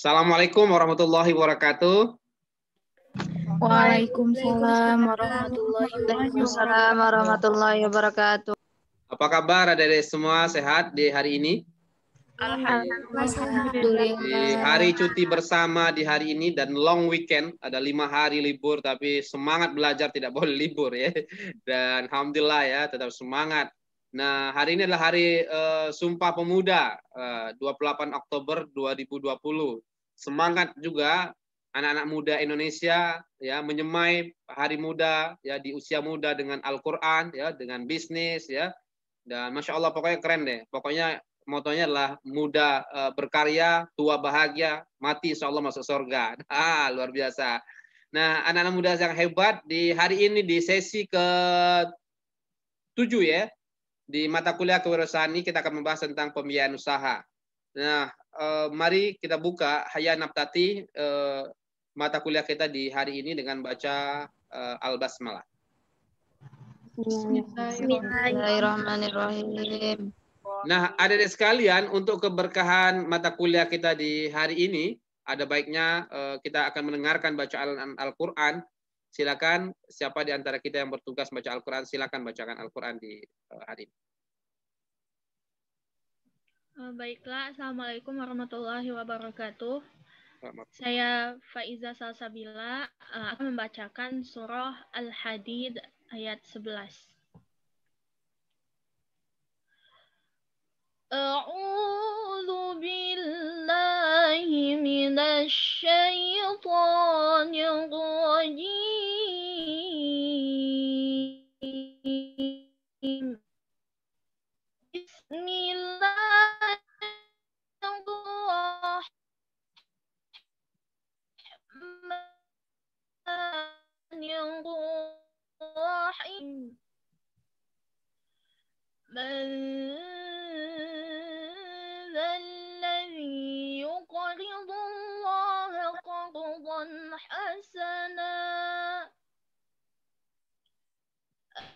Assalamualaikum warahmatullahi wabarakatuh. Waalaikumsalam warahmatullahi wabarakatuh. Apa kabar adik-adik semua sehat di hari ini? Alhamdulillah. Di hari cuti bersama di hari ini dan long weekend ada lima hari libur tapi semangat belajar tidak boleh libur ya dan alhamdulillah ya tetap semangat. Nah hari ini adalah hari uh, Sumpah Pemuda eh, uh, 28 Oktober 2020 semangat juga anak-anak muda Indonesia ya menyemai hari muda ya di usia muda dengan Al-Qur'an ya dengan bisnis ya dan masya Allah pokoknya keren deh pokoknya motonya adalah muda eh, berkarya tua bahagia mati insya Allah masuk surga ah luar biasa nah anak-anak muda yang hebat di hari ini di sesi ke tujuh ya di mata kuliah kewirausahaan ini kita akan membahas tentang pembiayaan usaha Nah, eh, mari kita buka hayanaptati Naptati eh, mata kuliah kita di hari ini dengan baca eh, Al-Basmalah. Bismillahirrahmanirrahim. Nah, ada sekalian untuk keberkahan mata kuliah kita di hari ini, ada baiknya eh, kita akan mendengarkan bacaan Al-Qur'an. Silakan siapa di antara kita yang bertugas baca Al-Qur'an, silakan bacakan Al-Qur'an di eh, hari ini. Eh, baiklah, Assalamualaikum warahmatullahi wabarakatuh. Saya Faiza Salsabila eh, akan membacakan surah Al-Hadid ayat 11.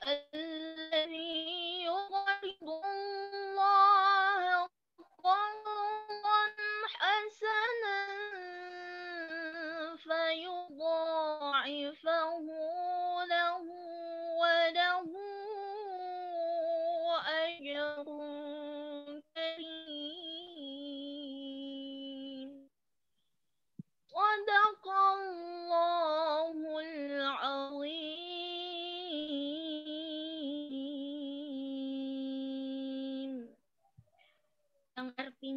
الذي يقرض الله حسنا فيضاعفه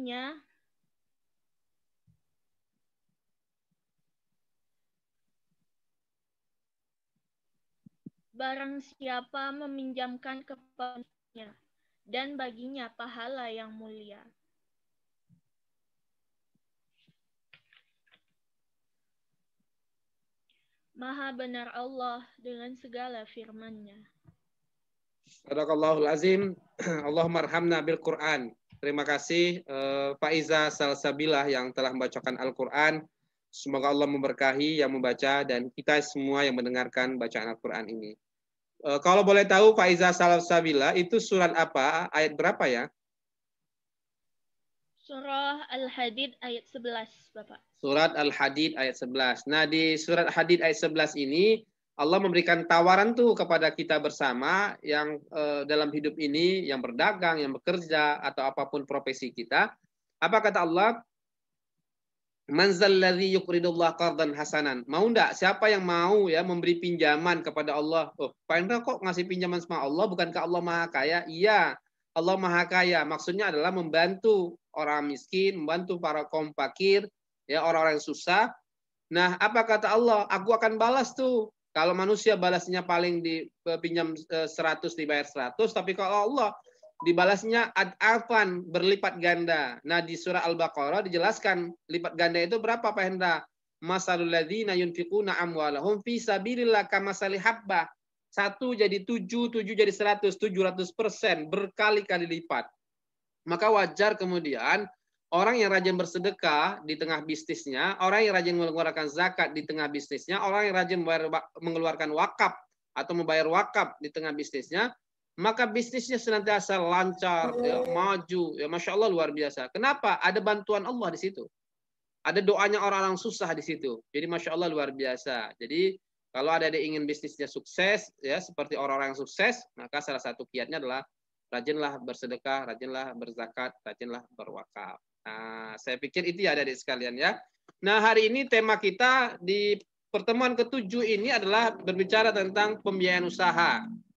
lainnya. Barang siapa meminjamkan kepadanya dan baginya pahala yang mulia. Maha benar Allah dengan segala firman-Nya. Sadaqallahul azim. Allahumma arhamna bil Qur'an. Terima kasih uh, Pak Iza Salsabilah yang telah membacakan Al-Qur'an. Semoga Allah memberkahi yang membaca dan kita semua yang mendengarkan bacaan Al-Qur'an ini. Uh, kalau boleh tahu Pak Iza Salsabilah itu surat apa? Ayat berapa ya? Surah Al-Hadid ayat 11, Bapak. Surat Al-Hadid ayat 11. Nah, di surat Hadid ayat 11 ini Allah memberikan tawaran tuh kepada kita bersama yang uh, dalam hidup ini yang berdagang, yang bekerja atau apapun profesi kita. Apa kata Allah? Man zalladzi yuqridullah qardan hasanan. Mau enggak siapa yang mau ya memberi pinjaman kepada Allah? Oh, Pak kok ngasih pinjaman sama Allah bukankah Allah Maha Kaya? Iya, Allah Maha Kaya. Maksudnya adalah membantu orang miskin, membantu para kaum fakir, ya orang-orang yang susah. Nah, apa kata Allah? Aku akan balas tuh kalau manusia balasnya paling dipinjam 100 eh, dibayar 100, tapi kalau Allah dibalasnya ad'afan berlipat ganda. Nah, di surah Al-Baqarah dijelaskan lipat ganda itu berapa Pak Hendra? Masalul ladzina yunfiquna amwalahum fi sabilillah kamasali habbah. Satu jadi tujuh, tujuh jadi seratus, tujuh ratus persen berkali-kali lipat. Maka wajar kemudian Orang yang rajin bersedekah di tengah bisnisnya, orang yang rajin mengeluarkan zakat di tengah bisnisnya, orang yang rajin mengeluarkan wakaf atau membayar wakaf di tengah bisnisnya, maka bisnisnya senantiasa lancar, ya, iya. maju, ya masya Allah luar biasa. Kenapa? Ada bantuan Allah di situ, ada doanya orang-orang susah di situ. Jadi masya Allah luar biasa. Jadi kalau ada yang ingin bisnisnya sukses, ya seperti orang-orang sukses, maka salah satu kiatnya adalah rajinlah bersedekah, rajinlah berzakat, rajinlah berwakaf. Nah, saya pikir itu ya dari sekalian ya. Nah, hari ini tema kita di pertemuan ketujuh ini adalah berbicara tentang pembiayaan usaha.